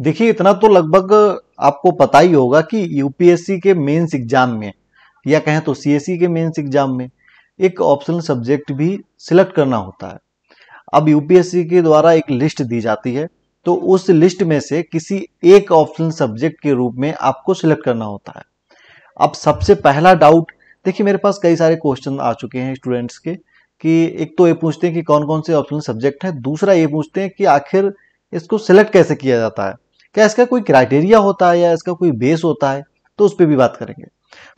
देखिए इतना तो लगभग आपको पता ही होगा कि यूपीएससी के मेंस एग्जाम में या कहें तो सीएससी e के मेंस एग्जाम में एक ऑप्शनल सब्जेक्ट भी सिलेक्ट करना होता है अब यूपीएससी के द्वारा एक लिस्ट दी जाती है तो उस लिस्ट में से किसी एक ऑप्शनल सब्जेक्ट के रूप में आपको सिलेक्ट करना होता है अब सबसे पहला डाउट देखिए मेरे पास कई सारे क्वेश्चन आ चुके हैं स्टूडेंट्स के कि एक तो ये पूछते हैं कि कौन कौन से ऑप्शनल सब्जेक्ट हैं दूसरा ये पूछते हैं कि आखिर इसको सिलेक्ट कैसे किया जाता है क्या इसका कोई क्राइटेरिया होता है या इसका कोई बेस होता है तो उस पर भी बात करेंगे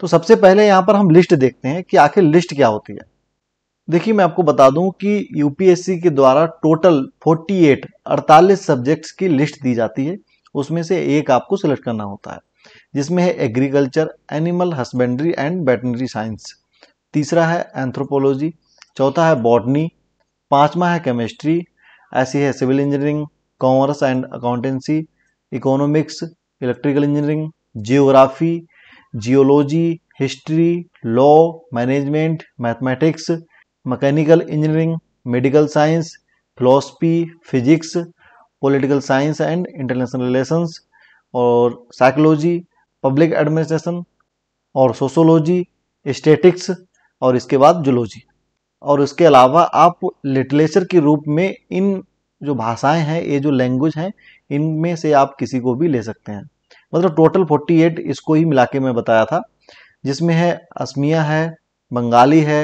तो सबसे पहले यहाँ पर हम लिस्ट देखते हैं कि आखिर लिस्ट क्या होती है देखिए मैं आपको बता दूं कि यूपीएससी के द्वारा टोटल 48 48 सब्जेक्ट्स की लिस्ट दी जाती है उसमें से एक आपको सिलेक्ट करना होता है जिसमें है agriculture animal husbandry and veterinary science तीसरा है एंथ्रोपोलॉजी चौथा है बॉटनी पांचवा है केमिस्ट्री ऐसी है civil engineering commerce and accountancy economics electrical engineering geography geology history law management mathematics mechanical engineering medical science philosophy physics political science and international relations और psychology public administration और sociology statistics और इसके बाद zoology और इसके अलावा आप literature के रूप में इन जो भाषाएं हैं ये जो लैंग्वेज हैं इनमें से आप किसी को भी ले सकते हैं मतलब टोटल 48 इसको ही मिला के मैं बताया था जिसमें है असमिया है बंगाली है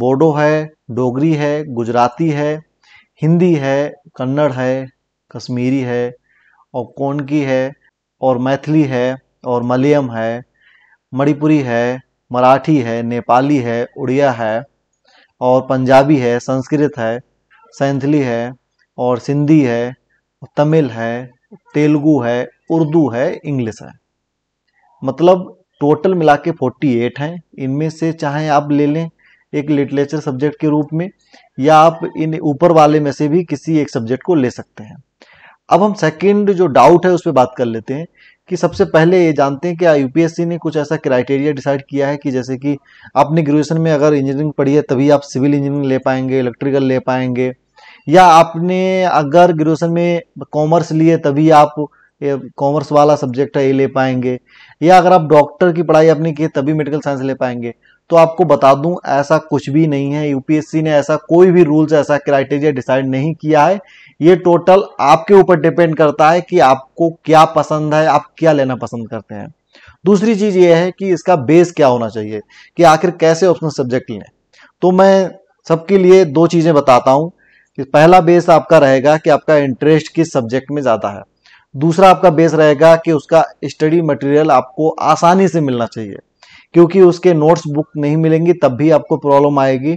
बोडो है डोगरी है गुजराती है हिंदी है कन्नड़ है कश्मीरी है और कोनकी है और मैथिली है और मलयम है मणिपुरी है मराठी है नेपाली है उड़िया है और पंजाबी है संस्कृत है सैंथली है और सिंधी है तमिल है तेलुगु है उर्दू है इंग्लिश है मतलब टोटल मिला के फोर्टी एट हैं इनमें से चाहे आप ले लें एक लिटरेचर सब्जेक्ट के रूप में या आप इन ऊपर वाले में से भी किसी एक सब्जेक्ट को ले सकते हैं अब हम सेकंड जो डाउट है उस पर बात कर लेते हैं कि सबसे पहले ये जानते हैं कि यूपीएससी ने कुछ ऐसा क्राइटेरिया डिसाइड किया है कि जैसे कि आपने ग्रेजुएशन में अगर इंजीनियरिंग पढ़ी है तभी आप सिविल इंजीनियरिंग ले पाएंगे इलेक्ट्रिकल ले पाएंगे या आपने अगर ग्रेजुएशन में कॉमर्स लिए तभी आप कॉमर्स वाला सब्जेक्ट है ये ले पाएंगे या अगर आप डॉक्टर की पढ़ाई अपनी की तभी मेडिकल साइंस ले पाएंगे तो आपको बता दूं ऐसा कुछ भी नहीं है यूपीएससी ने ऐसा कोई भी रूल्स ऐसा क्राइटेरिया डिसाइड नहीं किया है ये टोटल आपके ऊपर डिपेंड करता है कि आपको क्या पसंद है आप क्या लेना पसंद करते हैं दूसरी चीज ये है कि इसका बेस क्या होना चाहिए कि आखिर कैसे ऑप्शनल सब्जेक्ट लें तो मैं सबके लिए दो चीजें बताता हूँ कि पहला बेस आपका रहेगा कि आपका इंटरेस्ट किस सब्जेक्ट में ज़्यादा है दूसरा आपका बेस रहेगा कि उसका स्टडी मटेरियल आपको आसानी से मिलना चाहिए क्योंकि उसके नोट्स बुक नहीं मिलेंगी तब भी आपको प्रॉब्लम आएगी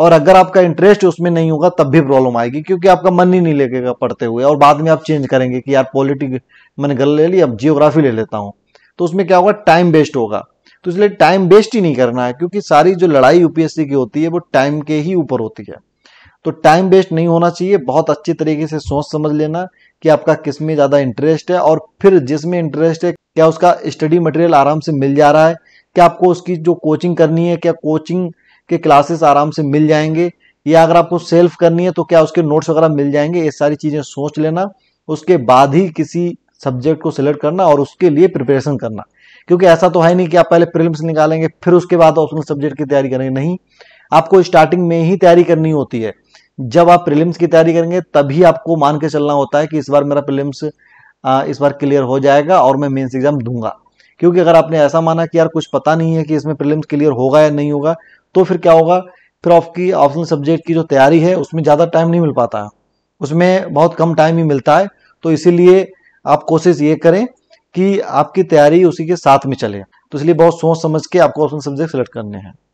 और अगर आपका इंटरेस्ट उसमें नहीं होगा तब भी प्रॉब्लम आएगी क्योंकि आपका मन ही नहीं लगेगा पढ़ते हुए और बाद में आप चेंज करेंगे कि यार पॉलिटिक मैंने गल ले ली अब जियोग्राफी ले लेता हूँ तो उसमें क्या होगा टाइम वेस्ट होगा तो इसलिए टाइम वेस्ट ही नहीं करना है क्योंकि सारी जो लड़ाई यूपीएससी की होती है वो टाइम के ही ऊपर होती है तो टाइम वेस्ट नहीं होना चाहिए बहुत अच्छी तरीके से सोच समझ लेना कि आपका किस में ज़्यादा इंटरेस्ट है और फिर जिसमें इंटरेस्ट है क्या उसका स्टडी मटेरियल आराम से मिल जा रहा है क्या आपको उसकी जो कोचिंग करनी है क्या कोचिंग के क्लासेस आराम से मिल जाएंगे या अगर आपको सेल्फ करनी है तो क्या उसके नोट्स वगैरह मिल जाएंगे ये सारी चीज़ें सोच लेना उसके बाद ही किसी सब्जेक्ट को सिलेक्ट करना और उसके लिए प्रिपरेशन करना क्योंकि ऐसा तो है नहीं कि आप पहले प्रिलिम्स निकालेंगे फिर उसके बाद ऑप्शनल सब्जेक्ट की तैयारी करेंगे नहीं आपको स्टार्टिंग में ही तैयारी करनी होती है जब आप प्रीलिम्स की तैयारी करेंगे तभी आपको मान के चलना होता है कि इस बार मेरा प्रीलिम्स इस बार क्लियर हो जाएगा और मैं मेंस एग्जाम दूंगा क्योंकि अगर आपने ऐसा माना कि यार कुछ पता नहीं है कि इसमें प्रीलिम्स क्लियर होगा या नहीं होगा तो फिर क्या होगा फिर आपकी ऑप्शनल सब्जेक्ट की जो तैयारी है उसमें ज़्यादा टाइम नहीं मिल पाता है उसमें बहुत कम टाइम ही मिलता है तो इसीलिए आप कोशिश ये करें कि आपकी तैयारी उसी के साथ में चले तो इसलिए बहुत सोच समझ के आपको ऑप्शन सब्जेक्ट सेलेक्ट करने हैं